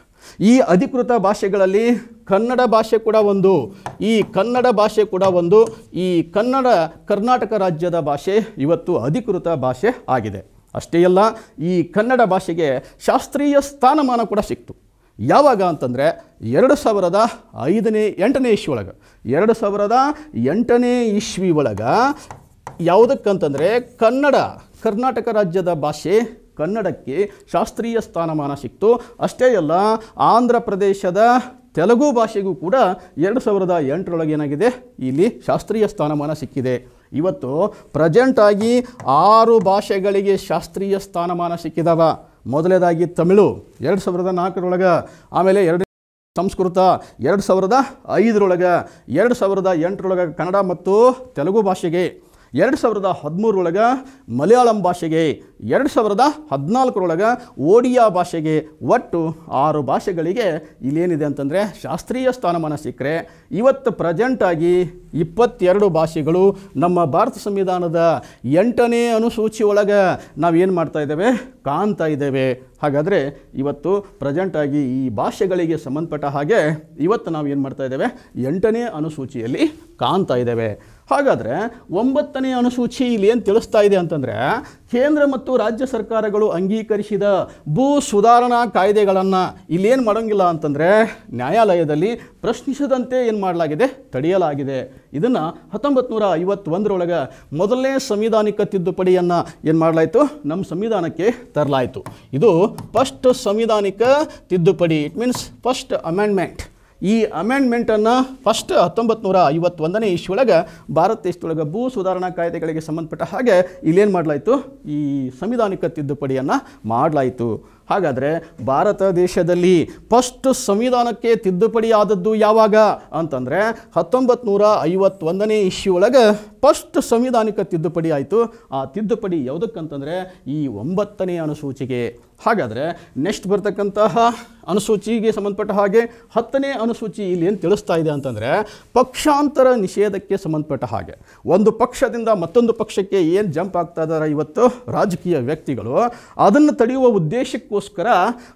ಈ ಅಧಿಕೃತ ಭಾಷೆಗಳಲ್ಲಿ ಕನ್ನಡ ಭಾಷೆ ಕೂಡ ಒಂದು ಈ ಕನ್ನಡ ಭಾಷೆ ಕೂಡ ಒಂದು ಈ ಕನ್ನಡ ಕರ್ನಾಟಕ ರಾಜ್ಯದ ಭಾಷೆ ಇವತ್ತು ಅಧಿಕೃತ ಭಾಷೆ ಆಗಿದೆ ಅಷ್ಟೇ ಅಲ್ಲ ಈ ಕನ್ನಡ ಭಾಷೆಗೆ ಶಾಸ್ತ್ರೀಯ ಸ್ಥಾನಮಾನ ಕೂಡ ಸಿಕ್ತು ಯಾವಾಗ ಅಂತಂದರೆ ಎರಡು ಸಾವಿರದ ಐದನೇ ಎಂಟನೇ ಇಶ್ವಿ ಒಳಗೆ ಎರಡು ಸಾವಿರದ ಎಂಟನೇ ಇಶ್ವಿ ಒಳಗೆ ಯಾವುದಕ್ಕಂತಂದರೆ ಕನ್ನಡ ಕರ್ನಾಟಕ ರಾಜ್ಯದ ಭಾಷೆ ಕನ್ನಡಕ್ಕೆ ಶಾಸ್ತ್ರೀಯ ಸ್ಥಾನಮಾನ ಸಿಕ್ತು ಅಷ್ಟೇ ಅಲ್ಲ ಆಂಧ್ರ ಪ್ರದೇಶದ ತೆಲುಗು ಭಾಷೆಗೂ ಕೂಡ ಎರಡು ಸಾವಿರದ ಏನಾಗಿದೆ ಇಲ್ಲಿ ಶಾಸ್ತ್ರೀಯ ಸ್ಥಾನಮಾನ ಸಿಕ್ಕಿದೆ ಇವತ್ತು ಪ್ರೆಸೆಂಟಾಗಿ ಆರು ಭಾಷೆಗಳಿಗೆ ಶಾಸ್ತ್ರೀಯ ಸ್ಥಾನಮಾನ ಸಿಕ್ಕಿದಾವ ಮೊದಲನೇದಾಗಿ ತಮಿಳು ಎರಡು ಸಾವಿರದ ನಾಲ್ಕರೊಳಗೆ ಆಮೇಲೆ ಎರಡು ಸಂಸ್ಕೃತ ಎರಡು ಸಾವಿರದ ಐದರೊಳಗೆ ಎರಡು ಸಾವಿರದ ಎಂಟರೊಳಗೆ ಕನ್ನಡ ಮತ್ತು ತೆಲುಗು ಭಾಷೆಗೆ ಎರಡು ಸಾವಿರದ ಹದಿಮೂರೊಳಗೆ ಮಲಯಾಳಂ ಭಾಷೆಗೆ ಎರಡು ಸಾವಿರದ ಹದಿನಾಲ್ಕರೊಳಗೆ ಒಡಿಯಾ ಭಾಷೆಗೆ ಒಟ್ಟು ಆರು ಭಾಷೆಗಳಿಗೆ ಇಲ್ಲೇನಿದೆ ಅಂತಂದರೆ ಶಾಸ್ತ್ರೀಯ ಸ್ಥಾನಮಾನ ಸಿಕ್ಕರೆ ಇವತ್ತು ಪ್ರೆಸೆಂಟಾಗಿ ಇಪ್ಪತ್ತೆರಡು ಭಾಷೆಗಳು ನಮ್ಮ ಭಾರತ ಸಂವಿಧಾನದ ಎಂಟನೇ ಅನುಸೂಚಿ ಒಳಗೆ ನಾವೇನು ಮಾಡ್ತಾ ಇದ್ದೇವೆ ಕಾಣ್ತಾ ಇದ್ದೇವೆ ಹಾಗಾದರೆ ಇವತ್ತು ಪ್ರೆಸೆಂಟಾಗಿ ಈ ಭಾಷೆಗಳಿಗೆ ಸಂಬಂಧಪಟ್ಟ ಹಾಗೆ ಇವತ್ತು ನಾವು ಏನು ಮಾಡ್ತಾ ಇದ್ದೇವೆ ಎಂಟನೇ ಅನುಸೂಚಿಯಲ್ಲಿ ಕಾಣ್ತಾ ಇದ್ದೇವೆ ಹಾಗಾದರೆ ಒಂಬತ್ತನೇ ಅನುಸೂಚಿ ಇಲ್ಲಿ ಏನು ತಿಳಿಸ್ತಾ ಇದೆ ಅಂತಂದರೆ ಕೇಂದ್ರ ಮತ್ತು ರಾಜ್ಯ ಸರ್ಕಾರಗಳು ಅಂಗೀಕರಿಸಿದ ಭೂ ಸುಧಾರಣಾ ಕಾಯ್ದೆಗಳನ್ನು ಇಲ್ಲೇನು ಮಾಡೋಂಗಿಲ್ಲ ಅಂತಂದರೆ ನ್ಯಾಯಾಲಯದಲ್ಲಿ ಪ್ರಶ್ನಿಸದಂತೆ ಏನು ಮಾಡಲಾಗಿದೆ ತಡೆಯಲಾಗಿದೆ ಇದನ್ನು ಹತ್ತೊಂಬತ್ತು ನೂರ ಐವತ್ತೊಂದರೊಳಗೆ ಮೊದಲನೇ ಸಂವಿಧಾನಿಕ ತಿದ್ದುಪಡಿಯನ್ನು ಏನು ಮಾಡಲಾಯಿತು ನಮ್ಮ ಸಂವಿಧಾನಕ್ಕೆ ತರಲಾಯಿತು ಇದು ಫಸ್ಟ್ ಸಂವಿಧಾನಿಕ ತಿದ್ದುಪಡಿ ಇಟ್ ಮೀನ್ಸ್ ಫಸ್ಟ್ ಅಮೆಂಡ್ಮೆಂಟ್ ಈ ಅಮೆಂಡ್ಮೆಂಟನ್ನು ಫಸ್ಟ್ ಹತ್ತೊಂಬತ್ತು ನೂರ ಐವತ್ತೊಂದನೇ ಇಶ್ವೊಳಗೆ ಭಾರತ ದೇಶದೊಳಗೆ ಭೂ ಸುಧಾರಣಾ ಕಾಯ್ದೆಗಳಿಗೆ ಸಂಬಂಧಪಟ್ಟ ಹಾಗೆ ಇಲ್ಲೇನು ಮಾಡಲಾಯಿತು ಈ ಸಂವಿಧಾನಿಕ ತಿದ್ದುಪಡಿಯನ್ನು ಮಾಡಲಾಯಿತು ಹಾಗಾದರೆ ಭಾರತ ದೇಶದಲ್ಲಿ ಫಸ್ಟ್ ಸಂವಿಧಾನಕ್ಕೆ ತಿದ್ದುಪಡಿ ಆದದ್ದು ಯಾವಾಗ ಅಂತಂದರೆ ಹತ್ತೊಂಬತ್ತು ನೂರ ಐವತ್ತೊಂದನೇ ಒಳಗೆ ಫಸ್ಟ್ ಸಂವಿಧಾನಿಕ ತಿದ್ದುಪಡಿ ಆಯಿತು ಆ ತಿದ್ದುಪಡಿ ಯಾವುದಕ್ಕಂತಂದರೆ ಈ ಒಂಬತ್ತನೇ ಅನುಸೂಚಿಗೆ ಹಾಗಾದರೆ ನೆಕ್ಸ್ಟ್ ಬರ್ತಕ್ಕಂತಹ ಅನುಸೂಚಿಗೆ ಸಂಬಂಧಪಟ್ಟ ಹಾಗೆ ಹತ್ತನೇ ಅನುಸೂಚಿ ಇಲ್ಲಿ ಏನು ತಿಳಿಸ್ತಾ ಇದೆ ಅಂತಂದರೆ ಪಕ್ಷಾಂತರ ನಿಷೇಧಕ್ಕೆ ಸಂಬಂಧಪಟ್ಟ ಹಾಗೆ ಒಂದು ಪಕ್ಷದಿಂದ ಮತ್ತೊಂದು ಪಕ್ಷಕ್ಕೆ ಏನು ಜಂಪ್ ಆಗ್ತಾ ಇದ್ದಾರೆ ಇವತ್ತು ರಾಜಕೀಯ ವ್ಯಕ್ತಿಗಳು ಅದನ್ನು ತಡೆಯುವ ಉದ್ದೇಶಕ್ಕೋಸ್ಕರ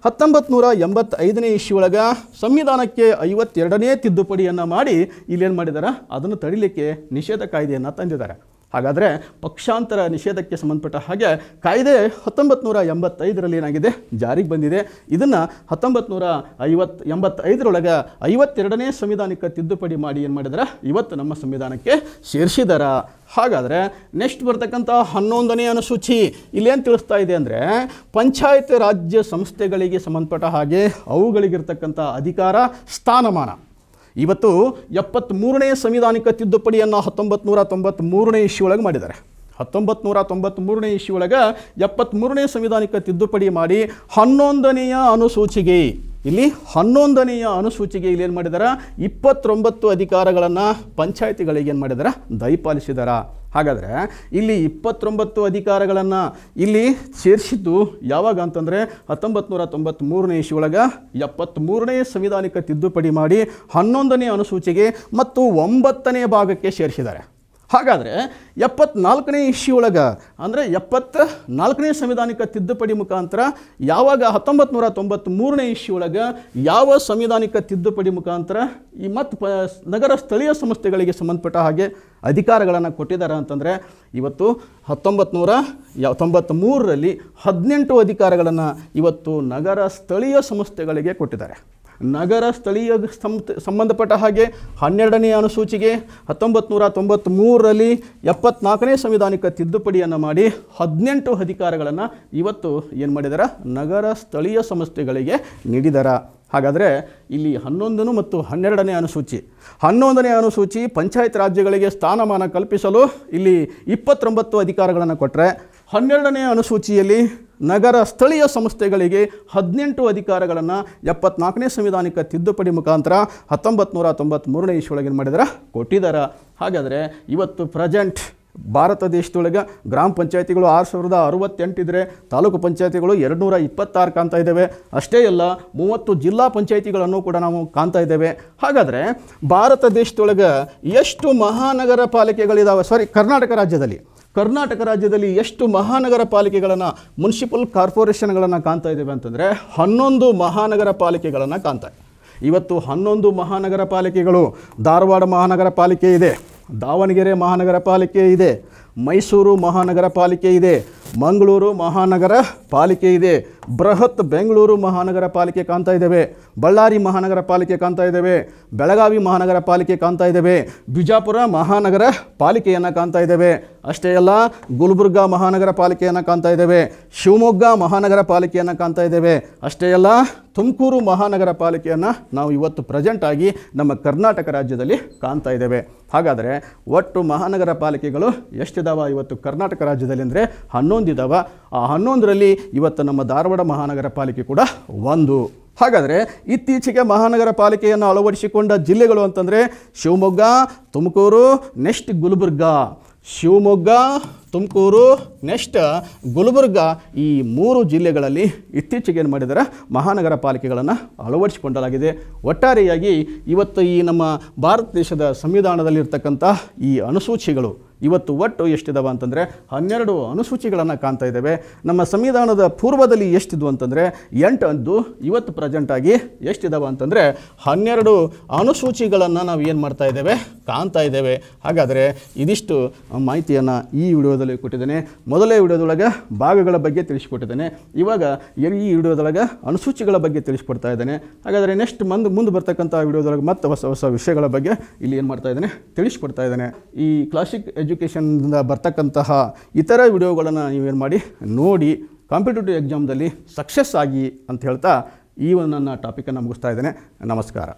ಹತ್ತೊಂಬತ್ತು ನೂರ ಎಂಬತ್ತೈದನೇ ಒಳಗೆ ಸಂವಿಧಾನಕ್ಕೆ ಐವತ್ತೆರಡನೇ ತಿದ್ದುಪಡಿಯನ್ನು ಮಾಡಿ ಇಲ್ಲೇನು ಮಾಡಿದ್ದಾರೆ ಅದನ್ನು ತಡಿಲಿಕ್ಕೆ ನಿಷೇಧ ಕಾಯ್ದೆಯನ್ನು ತಂದಿದ್ದಾರೆ ಹಾಗಾದರೆ ಪಕ್ಷಾಂತರ ನಿಷೇಧಕ್ಕೆ ಸಂಬಂಧಪಟ್ಟ ಹಾಗೆ ಕಾಯ್ದೆ ಹತ್ತೊಂಬತ್ತು ನೂರ ಎಂಬತ್ತೈದರಲ್ಲಿ ಏನಾಗಿದೆ ಜಾರಿಗೆ ಬಂದಿದೆ ಇದನ್ನು ಹತ್ತೊಂಬತ್ತು ನೂರ ಐವತ್ತು ಎಂಬತ್ತೈದರೊಳಗೆ ಐವತ್ತೆರಡನೇ ಸಂವಿಧಾನಕ್ಕೆ ತಿದ್ದುಪಡಿ ಮಾಡಿ ಏನು ಮಾಡಿದಾರೆ ಇವತ್ತು ನಮ್ಮ ಸಂವಿಧಾನಕ್ಕೆ ಸೇರಿಸಿದಾರ ಹಾಗಾದರೆ ನೆಕ್ಸ್ಟ್ ಬರ್ತಕ್ಕಂಥ ಹನ್ನೊಂದನೇ ಅನುಸೂಚಿ ಇಲ್ಲೇನು ತಿಳಿಸ್ತಾ ಇದೆ ಅಂದರೆ ಪಂಚಾಯತ್ ರಾಜ್ಯ ಸಂಸ್ಥೆಗಳಿಗೆ ಸಂಬಂಧಪಟ್ಟ ಹಾಗೆ ಅವುಗಳಿಗಿರ್ತಕ್ಕಂಥ ಅಧಿಕಾರ ಸ್ಥಾನಮಾನ ಇವತ್ತು ಎಪ್ಪತ್ತ್ಮೂರನೇ ಸಂವಿಧಾನಿಕ ತಿದ್ದುಪಡಿಯನ್ನು ಹತ್ತೊಂಬತ್ತು ನೂರ ತೊಂಬತ್ತ್ಮೂರನೇ ಒಳಗೆ ಮಾಡಿದ್ದಾರೆ ಹತ್ತೊಂಬತ್ತು ನೂರ ತೊಂಬತ್ತ್ಮೂರನೇ ಒಳಗೆ ಎಪ್ಪತ್ತ್ಮೂರನೇ ಸಂವಿಧಾನಿಕ ತಿದ್ದುಪಡಿ ಮಾಡಿ ಹನ್ನೊಂದನೆಯ ಅನುಸೂಚಿಗೆ ಇಲ್ಲಿ ಹನ್ನೊಂದನೆಯ ಅನುಸೂಚಿಗೆ ಇಲ್ಲಿ ಏನು ಮಾಡಿದಾರ ಇಪ್ಪತ್ತೊಂಬತ್ತು ಅಧಿಕಾರಗಳನ್ನು ಪಂಚಾಯತಿಗಳಿಗೆ ಏನು ಮಾಡಿದಾರ ದಯಪಾಲಿಸಿದಾರ ಹಾಗಾದರೆ ಇಲ್ಲಿ ಇಪ್ಪತ್ತೊಂಬತ್ತು ಅಧಿಕಾರಗಳನ್ನು ಇಲ್ಲಿ ಸೇರಿಸಿದ್ದು ಯಾವಾಗ ಅಂತಂದರೆ ಹತ್ತೊಂಬತ್ತು ನೂರ ತೊಂಬತ್ತ್ಮೂರನೇ ಒಳಗೆ ಎಪ್ಪತ್ತ್ಮೂರನೇ ಸಂವಿಧಾನಿಕ ತಿದ್ದುಪಡಿ ಮಾಡಿ ಹನ್ನೊಂದನೇ ಅನುಸೂಚಿಗೆ ಮತ್ತು ಒಂಬತ್ತನೇ ಭಾಗಕ್ಕೆ ಸೇರಿಸಿದ್ದಾರೆ ಹಾಗಾದರೆ ಎಪ್ಪತ್ನಾಲ್ಕನೇ ಇಶ್ಯೂ ಒಳಗೆ ಅಂದರೆ ಎಪ್ಪತ್ತ ನಾಲ್ಕನೇ ಸಂವಿಧಾನಿಕ ತಿದ್ದುಪಡಿ ಮುಖಾಂತರ ಯಾವಾಗ ಹತ್ತೊಂಬತ್ತು ನೂರ ತೊಂಬತ್ತ್ಮೂರನೇ ಒಳಗೆ ಯಾವ ಸಂವಿಧಾನಿಕ ತಿದ್ದುಪಡಿ ಮುಖಾಂತರ ಈ ಮತ್ತು ಪ ನಗರ ಸ್ಥಳೀಯ ಸಂಸ್ಥೆಗಳಿಗೆ ಸಂಬಂಧಪಟ್ಟ ಹಾಗೆ ಅಧಿಕಾರಗಳನ್ನು ಕೊಟ್ಟಿದ್ದಾರೆ ಅಂತಂದರೆ ಇವತ್ತು ಹತ್ತೊಂಬತ್ತು ನೂರ ಯಾವ ತೊಂಬತ್ತ್ಮೂರರಲ್ಲಿ ಹದಿನೆಂಟು ಅಧಿಕಾರಗಳನ್ನು ಇವತ್ತು ನಗರ ಸ್ಥಳೀಯ ಸಂಸ್ಥೆಗಳಿಗೆ ಕೊಟ್ಟಿದ್ದಾರೆ ನಗರ ಸ್ಥಳೀಯ ಸಂಬಂಧಪಟ್ಟ ಹಾಗೆ ಹನ್ನೆರಡನೇ ಅನುಸೂಚಿಗೆ ಹತ್ತೊಂಬತ್ತು ನೂರ ತೊಂಬತ್ತ್ಮೂರರಲ್ಲಿ ಎಪ್ಪತ್ನಾಲ್ಕನೇ ಸಂವಿಧಾನಿಕ ತಿದ್ದುಪಡಿಯನ್ನು ಮಾಡಿ ಹದಿನೆಂಟು ಅಧಿಕಾರಗಳನ್ನು ಇವತ್ತು ಏನು ಮಾಡಿದಾರ ನಗರ ಸ್ಥಳೀಯ ಸಂಸ್ಥೆಗಳಿಗೆ ನೀಡಿದರ ಹಾಗಾದರೆ ಇಲ್ಲಿ ಹನ್ನೊಂದನು ಮತ್ತು ಹನ್ನೆರಡನೇ ಅನುಸೂಚಿ ಹನ್ನೊಂದನೇ ಅನುಸೂಚಿ ಪಂಚಾಯತ್ ರಾಜ್ಯಗಳಿಗೆ ಸ್ಥಾನಮಾನ ಕಲ್ಪಿಸಲು ಇಲ್ಲಿ ಇಪ್ಪತ್ತೊಂಬತ್ತು ಅಧಿಕಾರಗಳನ್ನು ಕೊಟ್ಟರೆ ಹನ್ನೆರಡನೇ ಅನುಸೂಚಿಯಲ್ಲಿ ನಗರ ಸ್ಥಳೀಯ ಸಂಸ್ಥೆಗಳಿಗೆ ಹದಿನೆಂಟು ಅಧಿಕಾರಗಳನ್ನು ಎಪ್ಪತ್ನಾಲ್ಕನೇ ಸಂವಿಧಾನಿಕ ತಿದ್ದುಪಡಿ ಮುಖಾಂತರ ಹತ್ತೊಂಬತ್ತು ನೂರ ತೊಂಬತ್ತ್ಮೂರನೇ ಇಷ್ಟೊಳಗೇನು ಮಾಡಿದರ ಕೊಟ್ಟಿದ್ದಾರೆ ಹಾಗಾದರೆ ಇವತ್ತು ಪ್ರೆಸೆಂಟ್ ಭಾರತ ದೇಶದೊಳಗೆ ಗ್ರಾಮ ಪಂಚಾಯತಿಗಳು ಆರು ಸಾವಿರದ ಅರವತ್ತೆಂಟಿದ್ರೆ ತಾಲೂಕು ಪಂಚಾಯತಿಗಳು ಎರಡು ನೂರ ಇಪ್ಪತ್ತಾರು ಕಾಣ್ತಾ ಇದ್ದಾವೆ ಅಷ್ಟೇ ಅಲ್ಲ ಮೂವತ್ತು ಜಿಲ್ಲಾ ಪಂಚಾಯತಿಗಳನ್ನು ಕೂಡ ನಾವು ಕಾಣ್ತಾ ಇದ್ದೇವೆ ಹಾಗಾದರೆ ಭಾರತ ದೇಶದೊಳಗೆ ಎಷ್ಟು ಮಹಾನಗರ ಪಾಲಿಕೆಗಳಿದ್ದಾವೆ ಸಾರಿ ಕರ್ನಾಟಕ ರಾಜ್ಯದಲ್ಲಿ ಕರ್ನಾಟಕ ರಾಜ್ಯದಲ್ಲಿ ಎಷ್ಟು ಮಹಾನಗರ ಪಾಲಿಕೆಗಳನ್ನು ಮುನ್ಸಿಪಲ್ ಕಾರ್ಪೊರೇಷನ್ಗಳನ್ನು ಕಾಣ್ತಾ ಇದ್ದೇವೆ ಅಂತಂದರೆ ಹನ್ನೊಂದು ಮಹಾನಗರ ಪಾಲಿಕೆಗಳನ್ನು ಕಾಣ್ತಾ ಇವತ್ತು ಹನ್ನೊಂದು ಮಹಾನಗರ ಪಾಲಿಕೆಗಳು ಧಾರವಾಡ ಮಹಾನಗರ ಪಾಲಿಕೆ ಇದೆ ದಾವಣಗೆರೆ ಮಹಾನಗರ ಪಾಲಿಕೆ ಇದೆ ಮೈಸೂರು ಮಹಾನಗರ ಪಾಲಿಕೆ ಇದೆ ಮಂಗಳೂರು ಮಹಾನಗರ ಪಾಲಿಕೆ ಇದೆ ಬೃಹತ್ ಬೆಂಗಳೂರು ಮಹಾನಗರ ಪಾಲಿಕೆ ಕಾಣ್ತಾ ಇದ್ದೇವೆ ಬಳ್ಳಾರಿ ಮಹಾನಗರ ಪಾಲಿಕೆ ಕಾಣ್ತಾ ಇದ್ದೇವೆ ಬೆಳಗಾವಿ ಮಹಾನಗರ ಪಾಲಿಕೆ ಕಾಣ್ತಾ ಇದ್ದೇವೆ ಬಿಜಾಪುರ ಮಹಾನಗರ ಪಾಲಿಕೆಯನ್ನು ಕಾಣ್ತಾ ಇದ್ದೇವೆ ಅಷ್ಟೇ ಅಲ್ಲ ಗುಲ್ಬರ್ಗ ಮಹಾನಗರ ಪಾಲಿಕೆಯನ್ನು ಕಾಣ್ತಾ ಇದ್ದೇವೆ ಶಿವಮೊಗ್ಗ ಮಹಾನಗರ ಪಾಲಿಕೆಯನ್ನು ಕಾಣ್ತಾ ಇದ್ದೇವೆ ಅಷ್ಟೇ ಅಲ್ಲ ತುಮಕೂರು ಮಹಾನಗರ ಪಾಲಿಕೆಯನ್ನು ನಾವು ಇವತ್ತು ಪ್ರೆಸೆಂಟ್ ಆಗಿ ನಮ್ಮ ಕರ್ನಾಟಕ ರಾಜ್ಯದಲ್ಲಿ ಕಾಣ್ತಾ ಇದ್ದೇವೆ ಹಾಗಾದರೆ ಒಟ್ಟು ಮಹಾನಗರ ಪಾಲಿಕೆಗಳು ಎಷ್ಟಿದಾವ ಇವತ್ತು ಕರ್ನಾಟಕ ರಾಜ್ಯದಲ್ಲಿ ಅಂದರೆ ಹನ್ನೊಂದು ಹನ್ನೊಂದಿದ್ದಾವೆ ಆ ಹನ್ನೊಂದರಲ್ಲಿ ಇವತ್ತು ನಮ್ಮ ಧಾರವಾಡ ಮಹಾನಗರ ಪಾಲಿಕೆ ಕೂಡ ಒಂದು ಹಾಗಾದರೆ ಇತ್ತೀಚೆಗೆ ಮಹಾನಗರ ಪಾಲಿಕೆಯನ್ನು ಅಳವಡಿಸಿಕೊಂಡ ಜಿಲ್ಲೆಗಳು ಅಂತಂದರೆ ಶಿವಮೊಗ್ಗ ತುಮಕೂರು ನೆಕ್ಸ್ಟ್ ಗುಲ್ಬರ್ಗ ಶಿವಮೊಗ್ಗ ತುಮಕೂರು ನೆಕ್ಸ್ಟ್ ಗುಲ್ಬರ್ಗ ಈ ಮೂರು ಜಿಲ್ಲೆಗಳಲ್ಲಿ ಇತ್ತೀಚೆಗೆ ಏನು ಮಾಡಿದರೆ ಮಹಾನಗರ ಪಾಲಿಕೆಗಳನ್ನು ಅಳವಡಿಸಿಕೊಂಡಲಾಗಿದೆ ಒಟ್ಟಾರೆಯಾಗಿ ಇವತ್ತು ಈ ನಮ್ಮ ಭಾರತ ದೇಶದ ಸಂವಿಧಾನದಲ್ಲಿರ್ತಕ್ಕಂಥ ಈ ಅನುಸೂಚಿಗಳು ಇವತ್ತು ಒಟ್ಟು ಎಷ್ಟಿದಾವೆ ಅಂತಂದರೆ ಹನ್ನೆರಡು ಅನುಸೂಚಿಗಳನ್ನು ಕಾಣ್ತಾ ಇದ್ದಾವೆ ನಮ್ಮ ಸಂವಿಧಾನದ ಪೂರ್ವದಲ್ಲಿ ಎಷ್ಟಿದ್ವು ಅಂತಂದರೆ ಎಂಟು ಅಂದು ಇವತ್ತು ಪ್ರೆಸೆಂಟಾಗಿ ಎಷ್ಟಿದ್ದಾವೆ ಅಂತಂದರೆ ಹನ್ನೆರಡು ಅನುಸೂಚಿಗಳನ್ನು ನಾವು ಏನು ಮಾಡ್ತಾ ಇದ್ದೇವೆ ಕಾಣ್ತಾ ಇದ್ದೇವೆ ಹಾಗಾದರೆ ಇದಿಷ್ಟು ಮಾಹಿತಿಯನ್ನು ಈ ವಿಡಿಯೋದ ವಿಡಿಯೋದಲ್ಲಿ ಕೊಟ್ಟಿದ್ದೇನೆ ಮೊದಲೇ ವಿಡಿಯೋದೊಳಗೆ ಭಾಗಗಳ ಬಗ್ಗೆ ತಿಳಿಸಿಕೊಟ್ಟಿದ್ದೇನೆ ಇವಾಗ ಈ ವಿಡಿಯೋದೊಳಗೆ ಅನುಸೂಚಿಗಳ ಬಗ್ಗೆ ತಿಳಿಸ್ಕೊಡ್ತಾ ಇದ್ದೇನೆ ಹಾಗಾದರೆ ನೆಕ್ಸ್ಟ್ ಮಂದ್ ಮುಂದೆ ಬರ್ತಕ್ಕಂಥ ವಿಡಿಯೋದೊಳಗೆ ಮತ್ತೆ ಹೊಸ ಹೊಸ ವಿಷಯಗಳ ಬಗ್ಗೆ ಇಲ್ಲಿ ಏನು ಮಾಡ್ತಾ ಇದ್ದೇನೆ ತಿಳಿಸ್ಕೊಡ್ತಾ ಇದ್ದೇನೆ ಈ ಕ್ಲಾಸಿಕ್ ಎಜುಕೇಷನ್ದಿಂದ ಬರ್ತಕ್ಕಂತಹ ಇತರ ವಿಡಿಯೋಗಳನ್ನು ನೀವೇನು ಮಾಡಿ ನೋಡಿ ಕಾಂಪಿಟೇಟಿವ್ ಎಕ್ಸಾಮ್ದಲ್ಲಿ ಸಕ್ಸಸ್ ಆಗಿ ಅಂತ ಹೇಳ್ತಾ ಈ ಒಂದು ನನ್ನ ಟಾಪಿಕನ್ನು ಮುಗಿಸ್ತಾ ಇದ್ದೇನೆ ನಮಸ್ಕಾರ